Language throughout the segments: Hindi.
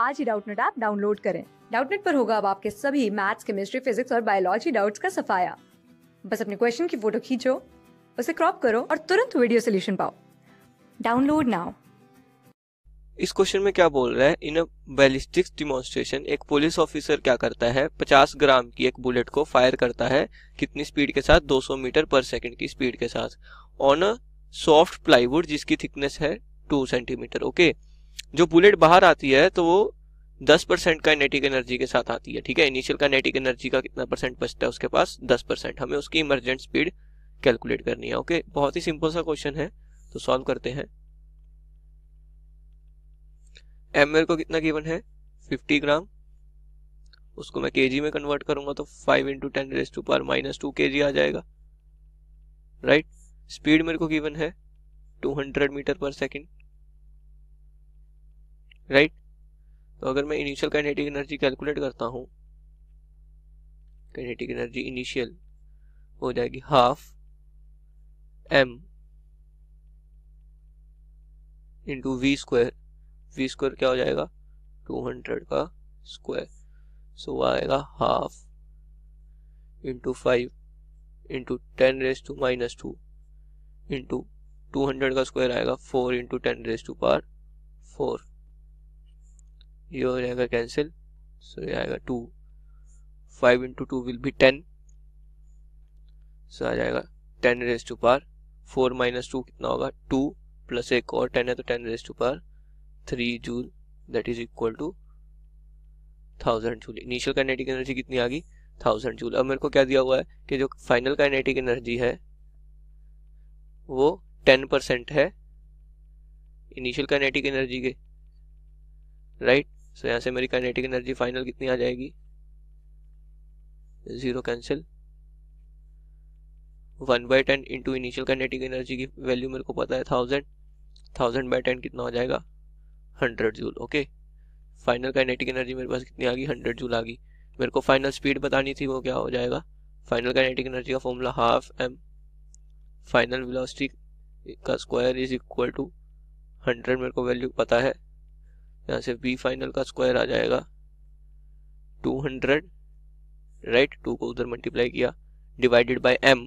आज ही डाउटनेट ऐप डाउनलोड करें डाउटनेट पर होगा अब आपके सभी मैथ्स केमिस्ट्री फिजिक्स और बायोलॉजी डाउट्स का सफाया बस अपने क्वेश्चन की फोटो खींचो उसे क्रॉप करो और तुरंत वीडियो सोल्यूशन पाओ डाउनलोड नाउ इस क्वेश्चन में क्या बोल रहा है इन बैलिस्टिक्स डिमोन्स्ट्रेशन एक पुलिस ऑफिसर क्या करता है 50 ग्राम की एक बुलेट को फायर करता है कितनी स्पीड के साथ 200 मीटर पर सेकंड की स्पीड के साथ ऑन अ सॉफ्ट प्लाईवुड जिसकी थिकनेस है 2 सेंटीमीटर ओके okay? जो बुलेट बाहर आती है तो वो दस परसेंट का नेटिक एनर्जी के साथ आती है ठीक है इनिशियल का नेटिक एनर्जी का कितना परसेंट बचता है उसके पास दस परसेंट हमें उसकी इमरजेंट स्पीड कैलकुलेट करनी है ओके बहुत ही सिंपल सा क्वेश्चन है तो सॉल्व करते हैं एम को कितना गिवन है 50 ग्राम उसको मैं के में कन्वर्ट करूंगा तो 5 into ten raise to power minus two के आ जाएगा राइट right? स्पीड मेरे को गिवन है 200 मीटर पर सेकंड राइट तो अगर मैं इनिशियल काइनेटिक एनर्जी कैलकुलेट करता हूँ काइनेटिक एनर्जी इनिशियल हो जाएगी half M into V square V square क्या हो जाएगा 200 का स्क्वायर सो so, आएगा half into five into ten raise to minus two into two hundred का स्क्वायर आएगा four into ten raise to power four ये हो जाएगा कैंसिल सो ये आएगा two five into two will be ten so आ जाएगा ten raise to power four minus two कितना होगा टू प्लस एक और टेन है तो ten raise to power three joule that is equal to thousand joule initial kinetic energy कितनी आ गई थाउजेंड जूल अब मेरे को क्या दिया हुआ है कि जो फाइनल काइनेटिक एनर्जी है वो टेन परसेंट है इनिशियल काइनेटिक एनर्जी के राइट right? सो यहाँ से मेरी काइनेटिक एनर्जी फाइनल कितनी आ जाएगी zero cancel one by ten into initial kinetic energy की वैल्यू मेरे को पता है थाउजेंड थाउजेंड बाई टेन कितना हो जाएगा hundred joule okay final kinetic energy मेरे पास कितनी आ गई हंड्रेड जूल आ गई मेरे को फाइनल स्पीड बतानी थी वो क्या हो जाएगा फाइनल काइनेटिक एनर्जी का formula half m final velocity का square is equal to hundred मेरे को वैल्यू पता है यहाँ से वी फाइनल का स्क्वायर आ जाएगा 200 राइट टू को उधर मल्टीप्लाई किया डिवाइडेड बाय एम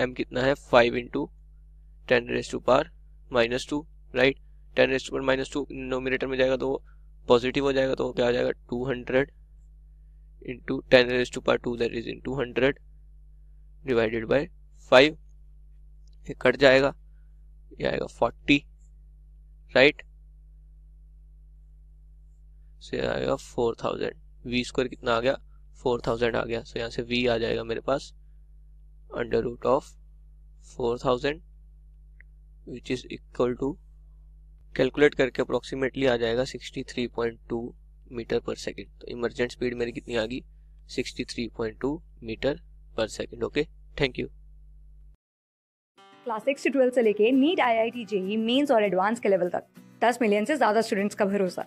एम कितना है five into ten raise to power minus two right ten raise to power minus two denominator में जाएगा तो पॉजिटिव हो जाएगा तो क्या आ जाएगा 200 hundred into ten raise to power two that is into hundred divided by five ये कट जाएगा ये आएगा फोर्टी राइट से आएगा फोर थाउजेंड वी स्क्वायर कितना आ गया फोर थाउजेंड आ गया सो यहाँ से वी आ जाएगा मेरे पास under root of four thousand which is equal to calculate करके अप्रोक्सीमेटली आ जाएगा sixty three point two metre per second तो इमरजेंट स्पीड मेरी कितनी आ गई sixty three point two metre per second okay thank you class six twelfth से लेके NEET I I T JEE Mains और एडवांस के लेवल तक दस मिलियन से ज्यादा स्टूडेंट्स का भरोसा